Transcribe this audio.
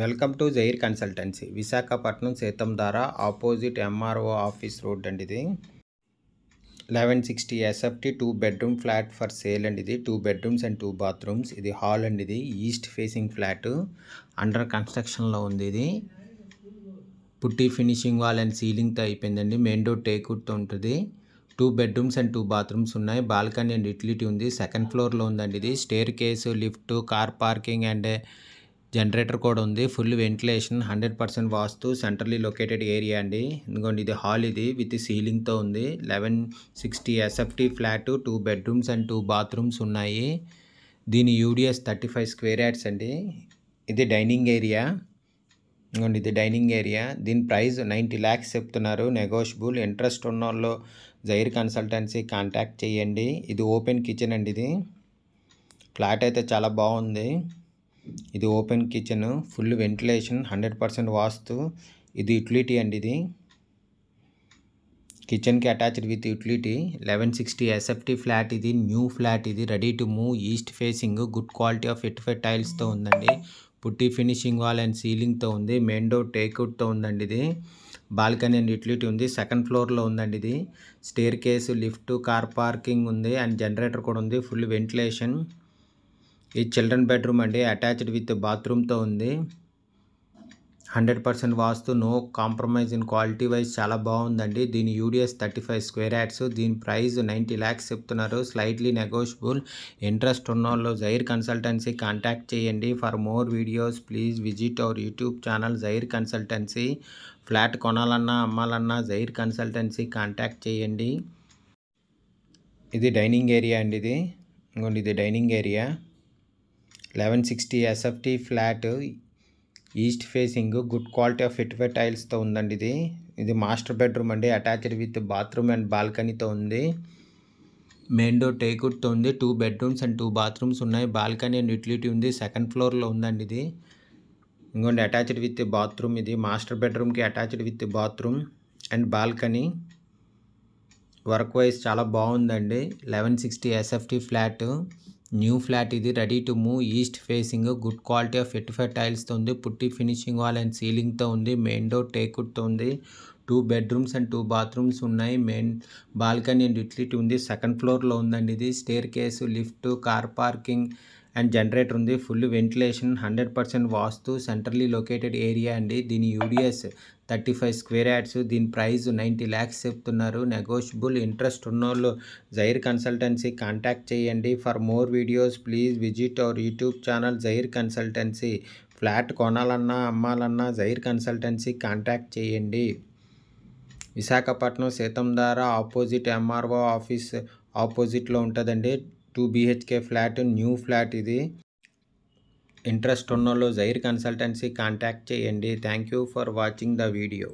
welcome to జైర్ consultancy Visakhapatnam ద్వారా opposite MRO office road అండి ఇది eleven sixty SFT two bedroom flat for sale అండి ఇది two bedrooms and two bathrooms ఇది హాల్ అండి ఇది ఈస్ట్ ఫేసింగ్ ఫ్లాట్ అండర్ కన్స్ట్రక్షన్లో ఉంది ఇది పుట్టి ఫినిషింగ్ వాల్ అండ్ సీలింగ్తో అయిపోయిందండి మెయిన్ డోర్ టేకుట్తో ఉంటుంది two bedrooms and two bathrooms ఉన్నాయి బాల్కనీ అండ్ యూటిలిటీ ఉంది సెకండ్ ఫ్లోర్లో ఉందండి ఇది staircase lift car parking and generator కూడా ఉంది full ventilation hundred percent vastu centrally located area అండి ఎందుకంటే ఇది హాల్ ఇది విత్ సీలింగ్తో ఉంది eleven sixty SFT flat two bedrooms and two bathrooms ఉన్నాయి దీని UDS thirty five square yards అండి ఇది డైనింగ్ ఏరియా ఇదిగోండి ఇది డైనింగ్ ఏరియా దీని ప్రైస్ నైంటీ ల్యాక్స్ చెప్తున్నారు నెగోషియబుల్ ఇంట్రెస్ట్ ఉన్న వాళ్ళు జైర్ కన్సల్టెన్సీ కాంటాక్ట్ చేయండి ఇది ఓపెన్ కిచెన్ అండి ఇది ఫ్లాట్ అయితే చాలా బాగుంది ఇది open kitchen full ventilation hundred percent vastu ఇది యుటిలిటీ అండి ఇది కిచెన్కి attached with utility eleven sixty SFT flat ఇది న్యూ ఫ్లాట్ ఇది ready to move east facing good quality of five టైల్స్తో ఉందండి పుట్టి ఫినిషింగ్ వాల్ అండ్ సీలింగ్తో ఉంది మెయిన్ డోర్ టేక్అవుట్తో ఉందండి ఇది బాల్కనీ అండ్ యుటిలిటీ ఉంది సెకండ్ ఫ్లోర్లో ఉందండి ఇది staircase lift car parking ఉంది అండ్ జనరేటర్ కూడా ఉంది ఫుల్ వెంటిలేషన్ ఈ చిల్డ్రన్ బెడ్రూమ్ అండి అటాచ్డ్ విత్ బాత్రూమ్తో ఉంది hundred percent vastu no compromise in quality wise చాలా బాగుందండి దీని UDS thirty five square yards దీని ప్రైస్ నైంటీ ల్యాక్స్ చెప్తున్నారు స్లైట్లీ నెగోషియబుల్ ఇంట్రెస్ట్ ఉన్న వాళ్ళు జైర్ కన్సల్టెన్సీ కాంటాక్ట్ చేయండి for more videos please visit our YouTube channel జైర్ కన్సల్టెన్సీ ఫ్లాట్ కొనాలన్నా అమ్మాలన్నా జైర్ కన్సల్టెన్సీ కాంటాక్ట్ చేయండి ఇది డైనింగ్ ఏరియా అండి ఇది ఇంకోండి ఇది dining area eleven sixty SFT flat east facing good quality of ఫిట్వే టైల్స్తో ఉందండి ఇది ఇది మాస్టర్ బెడ్రూమ్ అండి అటాచ్డ్ విత్ బాత్రూమ్ అండ్ బాల్కనీతో ఉంది మెయిన్ డోర్ టేకుడ్తో ఉంది two bedrooms and two bathrooms ఉన్నాయి బాల్కనీ అండ్ యూటిలిటీ ఉంది సెకండ్ ఫ్లోర్లో ఉందండి ఇది ఇంకోండి అటాచ్డ్ విత్ బాత్రూమ్ ఇది మాస్టర్ బెడ్రూమ్కి attached with bathroom and balcony work wise చాలా బాగుందండి eleven sixty SFT flat new flat ఇది ready to move east facing good quality of eighty five టైల్స్తో ఉంది పుట్టి ఫినిషింగ్ వాల్ అండ్ సీలింగ్తో ఉంది main door టేకుడ్తో ఉంది two bedrooms and two bathrooms ఉన్నాయి main balcony and utility ఉంది second ఫ్లోర్లో ఉందండి ఇది staircase lift car parking and generator ఉంది full ventilation hundred percent vastu centrally located area అండి దీని UDS thirty five square yards దీని ప్రైస్ నైంటీ ల్యాక్స్ చెప్తున్నారు నెగోషియబుల్ ఇంట్రెస్ట్ ఉన్నోళ్ళు జైర్ కన్సల్టెన్సీ కాంటాక్ట్ చేయండి for more videos please visit our YouTube channel జైర్ consultancy flat కొనాలన్నా అమ్మాలన్నా జైర్ కన్సల్టెన్సీ కాంటాక్ట్ చేయండి విశాఖపట్నం ద్వారా ఆపోజిట్ ఎంఆర్ఓ ఆఫీస్ ఆపోజిట్లో ఉంటుందండి two BHK flat new flat ఇది ఇంట్రెస్ట్ ఉన్నోళ్ళు జైర్ కన్సల్టెన్సీ కాంటాక్ట్ చేయండి thank you for watching the video